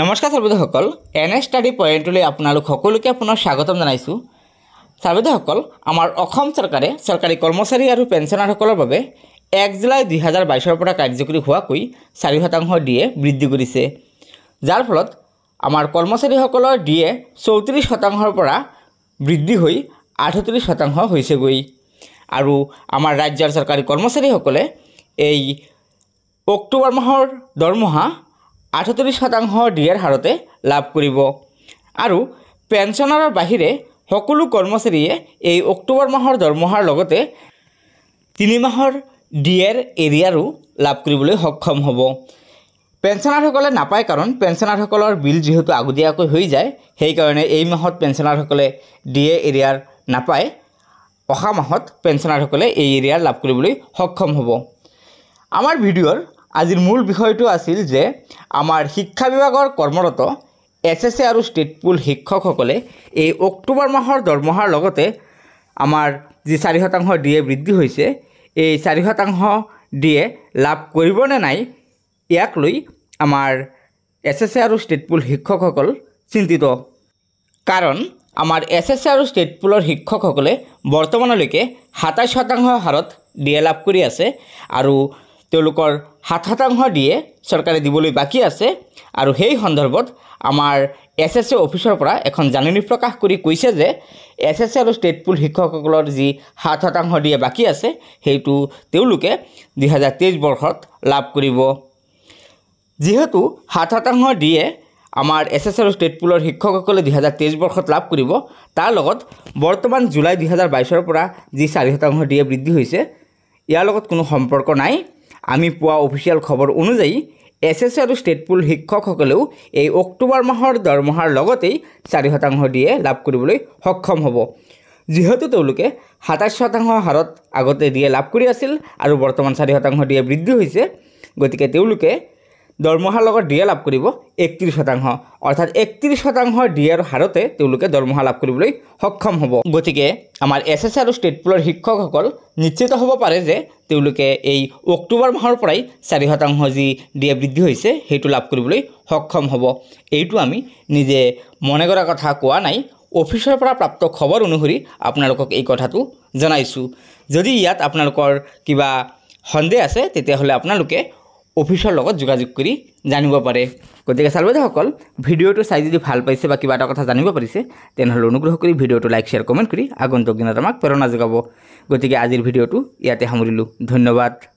নমস্কাৰ N A study পইণ্টলৈ আপোনালোক সকলোকে পুনৰ স্বাগতম জনাইছোঁ সৰ্বোদয়সকল আমাৰ অসম চৰকাৰে চৰকাৰী কৰ্মচাৰী আৰু পেঞ্চনাৰসকলৰ বাবে এক জুলাই দুহেজাৰ বাইছৰ পৰা কাৰ্যকৰী হোৱাকৈ চাৰি শতাংশ ডি এ বৃদ্ধি কৰিছে যাৰ ফলত আমাৰ কৰ্মচাৰীসকলৰ ডি এ চৌত্ৰিছ শতাংশৰ পৰা বৃদ্ধি হৈ আঠত্ৰিছ শতাংশ হৈছেগৈ আৰু আমাৰ ৰাজ্যৰ চৰকাৰী কৰ্মচাৰীসকলে এই অক্টোবৰ মাহৰ দৰমহা আঠত্ৰিছ শতাংশ ডি এৰ হাৰতে লাভ কৰিব আৰু পেঞ্চনাৰৰ বাহিৰে সকলো কৰ্মচাৰীয়ে এই অক্টোবৰ মাহৰ দৰমহাৰ লগতে তিনি মাহৰ ডি এৰ এৰিয়াৰো লাভ কৰিবলৈ সক্ষম হ'ব পেঞ্চনাৰসকলে নাপায় কাৰণ পেঞ্চনাৰসকলৰ বিল যিহেতু আগতীয়াকৈ হৈ যায় সেইকাৰণে এই মাহত পেঞ্চনাৰসকলে ডি ডিএ এৰিয়াৰ নাপায় অহা মাহত পেঞ্চনাৰসকলে এই এৰিয়াৰ লাভ কৰিবলৈ সক্ষম হ'ব আমাৰ ভিডিঅ'ৰ আজিৰ মূল বিষয়টো আছিল যে আমাৰ শিক্ষা বিভাগৰ কৰ্মৰত এছ এছ এ আৰু ষ্টেট পুল শিক্ষকসকলে এই অক্টোবৰ মাহৰ দৰমহাৰ লগতে আমাৰ যি চাৰি শতাংশ ডি এ বৃদ্ধি হৈছে এই চাৰি শতাংশ ডি এ লাভ কৰিবনে নাই ইয়াক লৈ আমাৰ এছ এছ এ আৰু ষ্টেট পুল শিক্ষকসকল চিন্তিত কাৰণ আমাৰ এছ এছ এ আৰু ষ্টেট পুলৰ শিক্ষকসকলে বৰ্তমানলৈকে সাতাইছ শতাংশ হাৰত ডি এ লাভ কৰি আছে আৰু তেওঁলোকৰ সাত শতাংশ দিয়ে চৰকাৰে দিবলৈ বাকী আছে আৰু সেই সন্দৰ্ভত আমাৰ এছ এছ এ অফিচৰ পৰা এখন জাননী প্ৰকাশ কৰি কৈছে যে এছ এছ এ আৰু ষ্টেট পুল শিক্ষকসকলৰ যি সাত শতাংশ দিয়ে বাকী আছে সেইটো তেওঁলোকে দুহেজাৰ তেইছ বৰ্ষত লাভ কৰিব যিহেতু সাত শতাংশ দিয়ে আমাৰ এছ এছ আৰু ষ্টেট পুলৰ শিক্ষকসকলে দুহেজাৰ তেইছ বৰ্ষত লাভ কৰিব তাৰ লগত বৰ্তমান জুলাই দুহেজাৰ বাইছৰ পৰা যি চাৰি শতাংশ দিয়ে বৃদ্ধি হৈছে ইয়াৰ লগত কোনো সম্পৰ্ক নাই আমি পোৱা অফিচিয়েল খবৰ অনুযায়ী এছ এছ আৰু ষ্টেট পুল শিক্ষকসকলেও এই অক্টোবৰ মাহৰ দৰমহাৰ লগতেই চাৰি শতাংশ দিয়ে লাভ কৰিবলৈ সক্ষম হ'ব যিহেতু তেওঁলোকে সাতাইছ শতাংশ হাৰত আগতে দিয়ে লাভ কৰি আছিল আৰু বৰ্তমান চাৰি শতাংশ দিয়ে বৃদ্ধি হৈছে গতিকে তেওঁলোকে দৰমহাৰ লগত ডি এ লাভ কৰিব একত্ৰিছ শতাংশ অৰ্থাৎ একত্ৰিছ শতাংশৰ ডি এৰ হাৰতে তেওঁলোকে দৰমহা লাভ কৰিবলৈ সক্ষম হ'ব গতিকে আমাৰ এছ এছ আৰু ষ্টেট পুলৰ শিক্ষকসকল নিশ্চিত হ'ব পাৰে যে তেওঁলোকে এই অক্টোবৰ মাহৰ পৰাই চাৰি শতাংশ যি ডি এ বৃদ্ধি হৈছে সেইটো লাভ কৰিবলৈ সক্ষম হ'ব এইটো আমি নিজে মনে কৰা কথা কোৱা নাই অফিচৰ পৰা প্ৰাপ্ত খবৰ অনুসৰি আপোনালোকক এই কথাটো জনাইছোঁ যদি ইয়াত আপোনালোকৰ কিবা সন্দেহ আছে তেতিয়াহ'লে আপোনালোকে অফিচৰ লগত যোগাযোগ কৰি জানিব পাৰে গতিকে চালবাইদেউসকল ভিডিঅ'টো চাই যদি ভাল পাইছে বা কিবা এটা কথা জানিব পাৰিছে তেনেহ'লে অনুগ্ৰহ কৰি ভিডিঅ'টো লাইক শ্বেয়াৰ কমেণ্ট কৰি আগন্তুক দিনত আমাক প্ৰেৰণা যোগাব গতিকে আজিৰ ভিডিঅ'টো ইয়াতে সামৰিলোঁ ধন্যবাদ